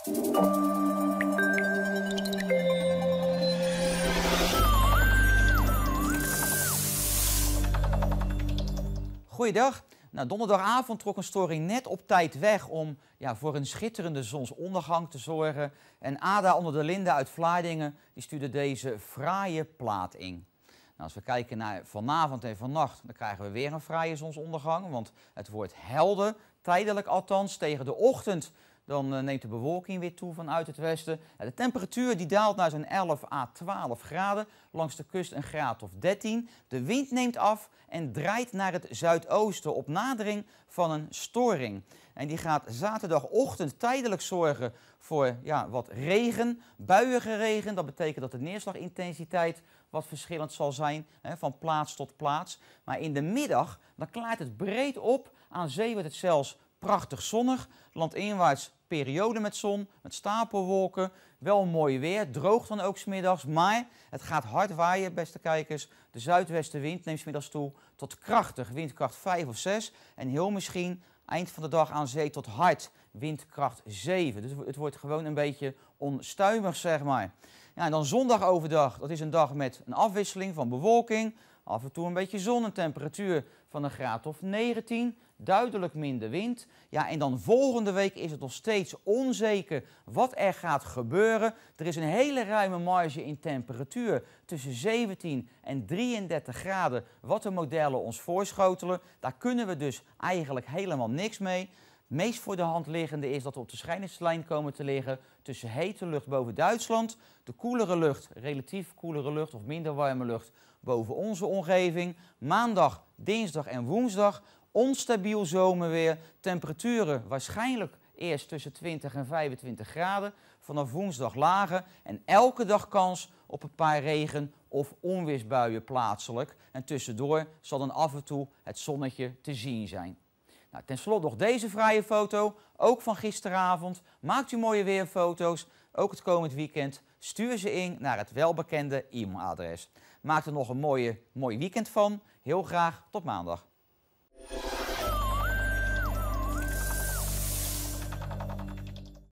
Goeiedag. Nou, donderdagavond trok een storing net op tijd weg om ja, voor een schitterende zonsondergang te zorgen. En Ada onder de Linde uit Vlaardingen die stuurde deze fraaie plaat in. Nou, als we kijken naar vanavond en vannacht, dan krijgen we weer een fraaie zonsondergang. Want het wordt helder, tijdelijk althans. Tegen de ochtend dan eh, neemt de bewolking weer toe vanuit het westen. de temperatuur die daalt naar zo'n 11 à 12 graden. Langs de kust een graad of 13. De wind neemt af en draait naar het zuidoosten op nadering van een storing. En die gaat zaterdagochtend tijdelijk zorgen voor ja, wat regen, buiige regen. Dat betekent dat de neerslagintensiteit wat verschillend zal zijn hè, van plaats tot plaats. Maar in de middag dan klaart het breed op. Aan zee wordt het zelfs prachtig zonnig. Landinwaarts periode met zon, met stapelwolken. Wel mooi weer, droog dan ook smiddags. Maar het gaat hard waaien, beste kijkers. De zuidwestenwind neemt smiddags toe tot krachtig, windkracht 5 of 6. En heel misschien eind van de dag aan zee tot hard, windkracht 7. Dus het wordt gewoon een beetje onstuimig, zeg maar. Ja, en dan zondag overdag, dat is een dag met een afwisseling van bewolking, Af en toe een beetje zon, temperatuur van een graad of 19, duidelijk minder wind. Ja, en dan volgende week is het nog steeds onzeker wat er gaat gebeuren. Er is een hele ruime marge in temperatuur tussen 17 en 33 graden, wat de modellen ons voorschotelen. Daar kunnen we dus eigenlijk helemaal niks mee meest voor de hand liggende is dat we op de scheidingslijn komen te liggen tussen hete lucht boven Duitsland, de koelere lucht, relatief koelere lucht of minder warme lucht boven onze omgeving. Maandag, dinsdag en woensdag onstabiel zomerweer, temperaturen waarschijnlijk eerst tussen 20 en 25 graden, vanaf woensdag lager en elke dag kans op een paar regen- of onweersbuien plaatselijk. En tussendoor zal dan af en toe het zonnetje te zien zijn. Nou, ten slotte nog deze vrije foto, ook van gisteravond. Maakt u mooie weerfoto's, ook het komend weekend. Stuur ze in naar het welbekende e-mailadres. Maak er nog een mooie, mooi weekend van. Heel graag tot maandag.